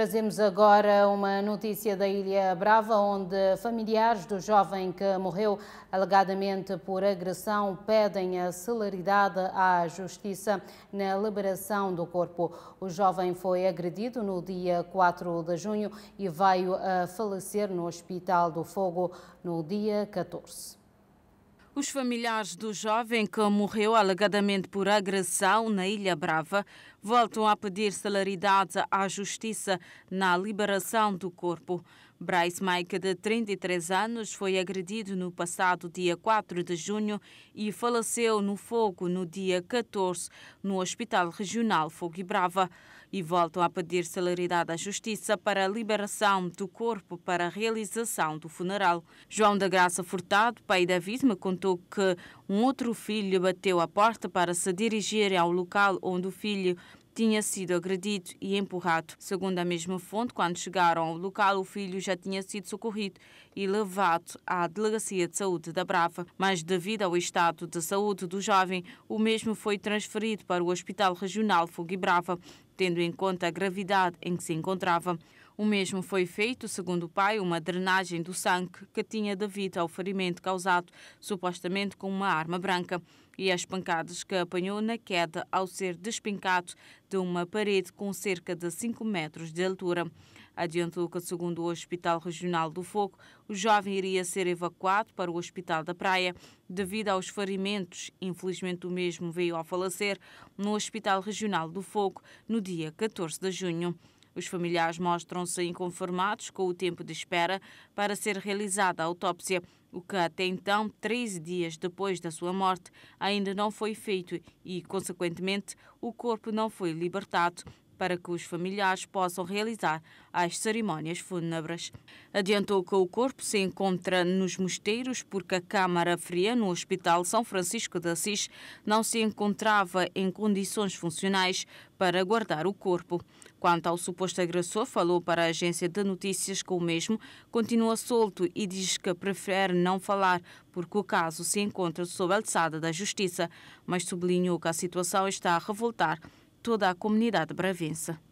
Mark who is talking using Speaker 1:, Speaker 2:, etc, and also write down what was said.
Speaker 1: Trazemos agora uma notícia da Ilha Brava, onde familiares do jovem que morreu alegadamente por agressão pedem a celeridade à justiça na liberação do corpo. O jovem foi agredido no dia 4 de junho e veio a uh, falecer no Hospital do Fogo no dia 14.
Speaker 2: Os familiares do jovem que morreu alegadamente por agressão na Ilha Brava voltam a pedir celeridade à justiça na liberação do corpo. Bryce Mike, de 33 anos, foi agredido no passado dia 4 de junho e faleceu no fogo no dia 14 no Hospital Regional Fogo e Brava. E voltam a pedir celeridade à Justiça para a liberação do corpo para a realização do funeral. João da Graça Furtado, pai da vítima, contou que um outro filho bateu à porta para se dirigir ao local onde o filho tinha sido agredido e empurrado. Segundo a mesma fonte, quando chegaram ao local, o filho já tinha sido socorrido e levado à Delegacia de Saúde da Brava, mas devido ao estado de saúde do jovem, o mesmo foi transferido para o Hospital Regional Fogo e Brava, tendo em conta a gravidade em que se encontrava. O mesmo foi feito, segundo o pai, uma drenagem do sangue que tinha devido ao ferimento causado, supostamente com uma arma branca, e as pancadas que apanhou na queda ao ser despincado de uma parede com cerca de 5 metros de altura. Adiantou que, segundo o Hospital Regional do Fogo, o jovem iria ser evacuado para o Hospital da Praia devido aos ferimentos. Infelizmente, o mesmo veio a falecer no Hospital Regional do Fogo no dia 14 de junho. Os familiares mostram-se inconformados com o tempo de espera para ser realizada a autópsia, o que até então, 13 dias depois da sua morte, ainda não foi feito e, consequentemente, o corpo não foi libertado para que os familiares possam realizar as cerimônias fúnebres. Adiantou que o corpo se encontra nos mosteiros porque a Câmara Fria no Hospital São Francisco de Assis não se encontrava em condições funcionais para guardar o corpo. Quanto ao suposto agressor, falou para a agência de notícias que o mesmo continua solto e diz que prefere não falar porque o caso se encontra sob a alçada da justiça, mas sublinhou que a situação está a revoltar toda a comunidade bravença.